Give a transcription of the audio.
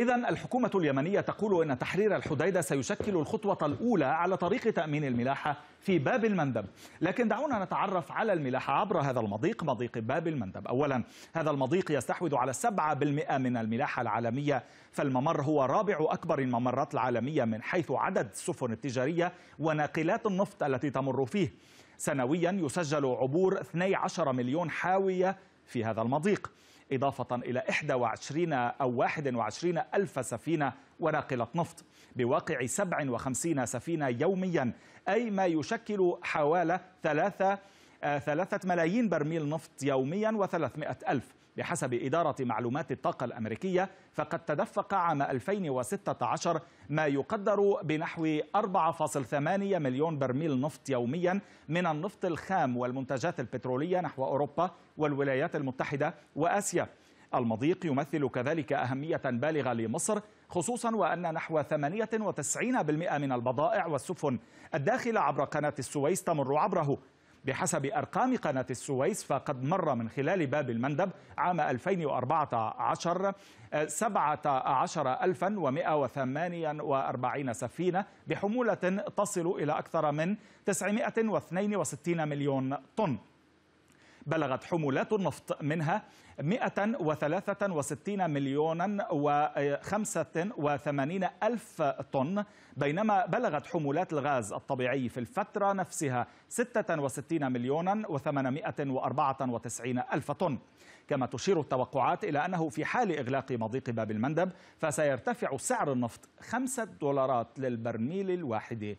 إذا الحكومة اليمنية تقول أن تحرير الحديدة سيشكل الخطوة الأولى على طريق تأمين الملاحة في باب المندب لكن دعونا نتعرف على الملاحة عبر هذا المضيق مضيق باب المندب أولا هذا المضيق يستحوذ على 7% من الملاحة العالمية فالممر هو رابع أكبر الممرات العالمية من حيث عدد السفن التجارية وناقلات النفط التي تمر فيه سنويا يسجل عبور 12 مليون حاوية في هذا المضيق إضافة إلى 21 أو 21 ألف سفينة وناقلة نفط بواقع 57 سفينة يوميا أي ما يشكل حوالي 3 آه، ثلاثة ملايين برميل نفط يوميا وثلاثمائة ألف بحسب إدارة معلومات الطاقة الأمريكية فقد تدفق عام 2016 ما يقدر بنحو 4.8 مليون برميل نفط يوميا من النفط الخام والمنتجات البترولية نحو أوروبا والولايات المتحدة وآسيا المضيق يمثل كذلك أهمية بالغة لمصر خصوصا وأن نحو 98% من البضائع والسفن الداخلة عبر قناة السويس تمر عبره بحسب أرقام قناة السويس فقد مر من خلال باب المندب عام 2014 17148 آه، سفينة بحمولة تصل إلى أكثر من 962 مليون طن بلغت حمولات النفط منها 163 مليون و85 ألف طن بينما بلغت حمولات الغاز الطبيعي في الفترة نفسها 66 مليون و894 ألف طن كما تشير التوقعات إلى أنه في حال إغلاق مضيق باب المندب فسيرتفع سعر النفط 5 دولارات للبرميل الواحد